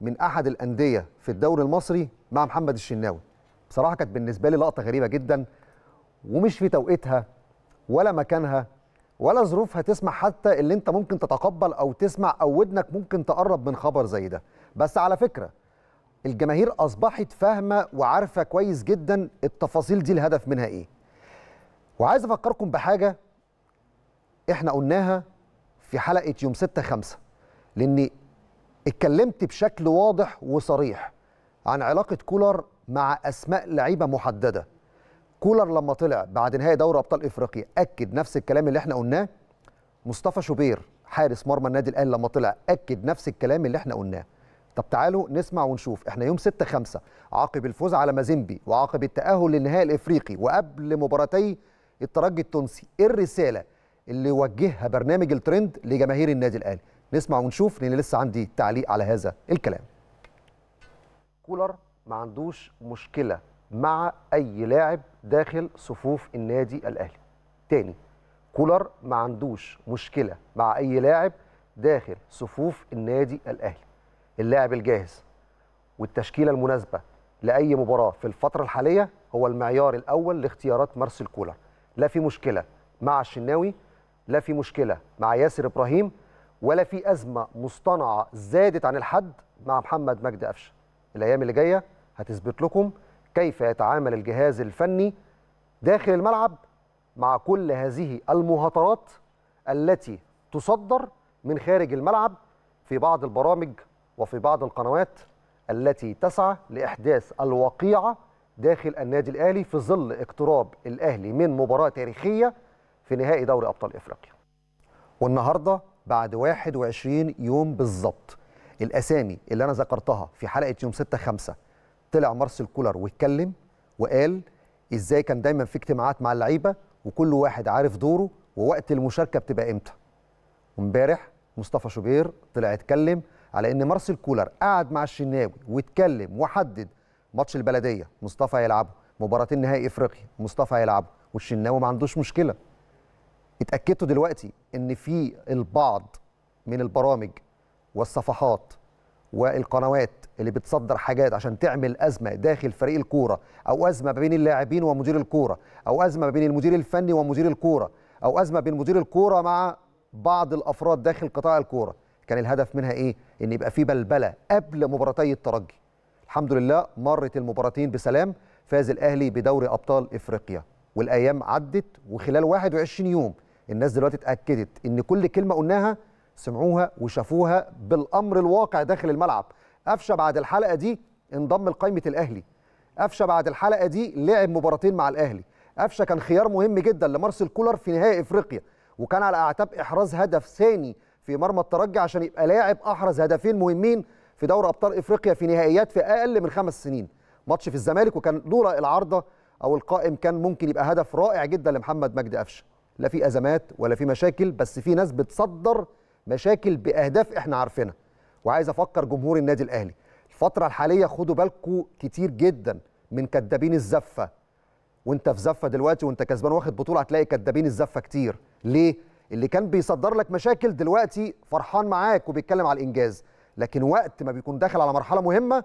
من احد الانديه في الدوري المصري مع محمد الشناوي بصراحه كانت بالنسبه لي لقطه غريبه جدا ومش في توقيتها ولا مكانها ولا ظروفها تسمح حتى اللي انت ممكن تتقبل او تسمع او ودنك ممكن تقرب من خبر زي ده بس على فكره الجماهير اصبحت فاهمه وعارفه كويس جدا التفاصيل دي الهدف منها ايه وعايز افكركم بحاجه احنا قلناها في حلقه يوم 6 5 لان اتكلمت بشكل واضح وصريح عن علاقه كولر مع اسماء لعيبه محدده كولر لما طلع بعد نهائي دوري ابطال افريقيا اكد نفس الكلام اللي احنا قلناه مصطفى شوبير حارس مرمى النادي الاهلي لما طلع اكد نفس الكلام اللي احنا قلناه طب تعالوا نسمع ونشوف احنا يوم 6 5 عقب الفوز على مازيمبي وعقب التاهل للنهائي الافريقي وقبل مباراتي الترجي التونسي ايه الرساله اللي وجهها برنامج الترند لجماهير النادي الاهلي نسمع ونشوف لان لسه عندي تعليق على هذا الكلام كولر ما عندوش مشكله مع اي لاعب داخل صفوف النادي الاهلي تاني كولر ما عندوش مشكله مع اي لاعب داخل صفوف النادي الاهلي اللاعب الجاهز والتشكيله المناسبه لاي مباراه في الفتره الحاليه هو المعيار الاول لاختيارات مارسيل كولر لا في مشكله مع الشناوي لا في مشكله مع ياسر ابراهيم ولا في ازمه مصطنعه زادت عن الحد مع محمد مجدي قفشه الايام اللي جايه هتثبت لكم كيف يتعامل الجهاز الفني داخل الملعب مع كل هذه المهاترات التي تصدر من خارج الملعب في بعض البرامج وفي بعض القنوات التي تسعى لاحداث الوقيعه داخل النادي الاهلي في ظل اقتراب الاهلي من مباراه تاريخيه في نهائي دوري ابطال افريقيا. والنهارده بعد 21 يوم بالظبط الاسامي اللي انا ذكرتها في حلقه يوم 6 5 طلع مارسيل كولر واتكلم وقال ازاي كان دايما في اجتماعات مع اللعيبه وكل واحد عارف دوره ووقت المشاركه بتبقى امتى امبارح مصطفى شوبير طلع اتكلم على ان مارسيل كولر قعد مع الشناوي واتكلم وحدد ماتش البلديه مصطفى هيلعبه مباراتين نهائي افريقيا مصطفى هيلعبه والشناوي ما عندوش مشكله اتاكدتوا دلوقتي ان في البعض من البرامج والصفحات والقنوات اللي بتصدر حاجات عشان تعمل ازمه داخل فريق الكوره او ازمه بين اللاعبين ومدير الكوره او ازمه بين المدير الفني ومدير الكوره او ازمه بين مدير الكوره مع بعض الافراد داخل قطاع الكوره كان الهدف منها ايه ان يبقى في بلبله قبل مباراتي الترجي الحمد لله مرت المباراتين بسلام فاز الاهلي بدوري ابطال افريقيا والايام عدت وخلال 21 يوم الناس دلوقتي اتاكدت ان كل كلمه قلناها سمعوها وشافوها بالامر الواقع داخل الملعب قفشه بعد الحلقه دي انضم لقائمه الاهلي قفشه بعد الحلقه دي لعب مباراتين مع الاهلي قفشه كان خيار مهم جدا لمارسيل كولر في نهائي افريقيا وكان على اعتاب احراز هدف ثاني في مرمى الترجي عشان يبقى لاعب احرز هدفين مهمين في دوري ابطال افريقيا في نهائيات في اقل من خمس سنين ماتش في الزمالك وكان لولا العارضه او القائم كان ممكن يبقى هدف رائع جدا لمحمد مجدي قفشه لا في ازمات ولا في مشاكل بس في ناس بتصدر مشاكل باهداف احنا عارفينها وعايز افكر جمهور النادي الاهلي الفتره الحاليه خدوا بالكم كتير جدا من كدابين الزفه وانت في زفه دلوقتي وانت كسبان واخد بطوله هتلاقي كدابين الزفه كتير ليه اللي كان بيصدر لك مشاكل دلوقتي فرحان معاك وبيتكلم على الانجاز لكن وقت ما بيكون داخل على مرحله مهمه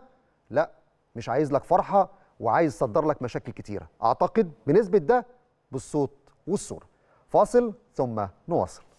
لا مش عايز لك فرحه وعايز يصدر لك مشاكل كتيره اعتقد بنسبه ده بالصوت والصوره فاصل ثم نواصل